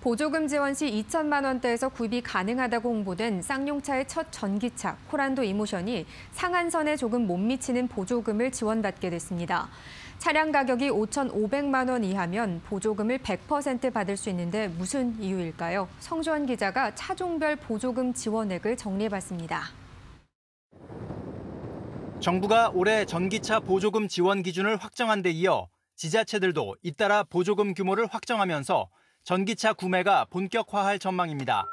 보조금 지원 시 2천만 원대에서 구입이 가능하다고 홍보된 쌍용차의 첫 전기차 코란도 이모션이 상한선에 조금 못 미치는 보조금을 지원받게 됐습니다. 차량 가격이 5,500만 원 이하면 보조금을 100% 받을 수 있는데 무슨 이유일까요? 성주원 기자가 차종별 보조금 지원액을 정리해봤습니다. 정부가 올해 전기차 보조금 지원 기준을 확정한 데 이어 지자체들도 잇따라 보조금 규모를 확정하면서 전기차 구매가 본격화할 전망입니다.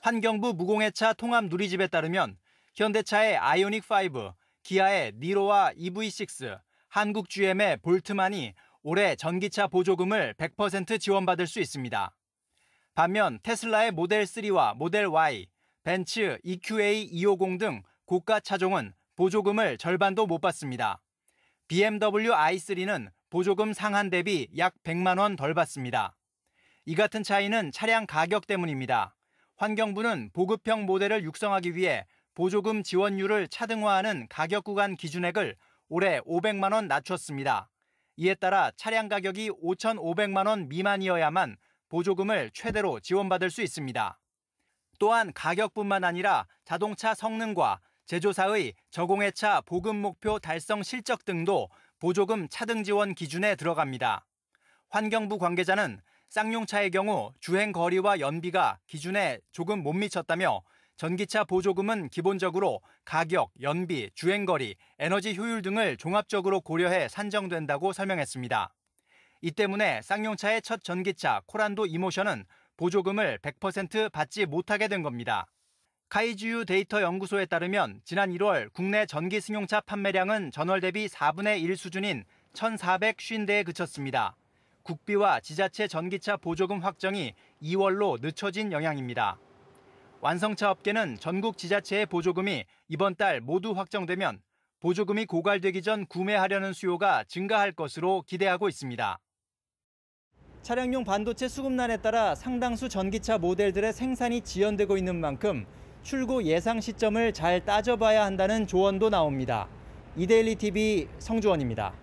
환경부 무공해차 통합 누리집에 따르면 현대차의 아이오닉5, 기아의 니로와 EV6, 한국 GM의 볼트만이 올해 전기차 보조금을 100% 지원받을 수 있습니다. 반면 테슬라의 모델3와 모델Y, 벤츠 EQA250 등 고가 차종은 보조금을 절반도 못 받습니다. BMW i3는 보조금 상한 대비 약 100만 원 덜 받습니다. 이 같은 차이는 차량 가격 때문입니다. 환경부는 보급형 모델을 육성하기 위해 보조금 지원율을 차등화하는 가격 구간 기준액을 올해 500만 원 낮췄습니다. 이에 따라 차량 가격이 5,500만 원 미만이어야만 보조금을 최대로 지원받을 수 있습니다. 또한 가격뿐만 아니라 자동차 성능과 제조사의 저공해차 보급 목표 달성 실적 등도 보조금 차등 지원 기준에 들어갑니다. 환경부 관계자는 쌍용차의 경우 주행 거리와 연비가 기준에 조금 못 미쳤다며 전기차 보조금은 기본적으로 가격, 연비, 주행거리, 에너지 효율 등을 종합적으로 고려해 산정된다고 설명했습니다. 이 때문에 쌍용차의 첫 전기차 코란도 이모션은 보조금을 100% 받지 못하게 된 겁니다. 카이지유 데이터 연구소에 따르면 지난 1월 국내 전기 승용차 판매량은 전월 대비 4분의 1 수준인 1,450대에 그쳤습니다. 국비와 지자체 전기차 보조금 확정이 2월로 늦춰진 영향입니다. 완성차 업계는 전국 지자체의 보조금이 이번 달 모두 확정되면 보조금이 고갈되기 전 구매하려는 수요가 증가할 것으로 기대하고 있습니다. 차량용 반도체 수급난에 따라 상당수 전기차 모델들의 생산이 지연되고 있는 만큼 출고 예상 시점을 잘 따져봐야 한다는 조언도 나옵니다. 이데일리 TV 성주원입니다.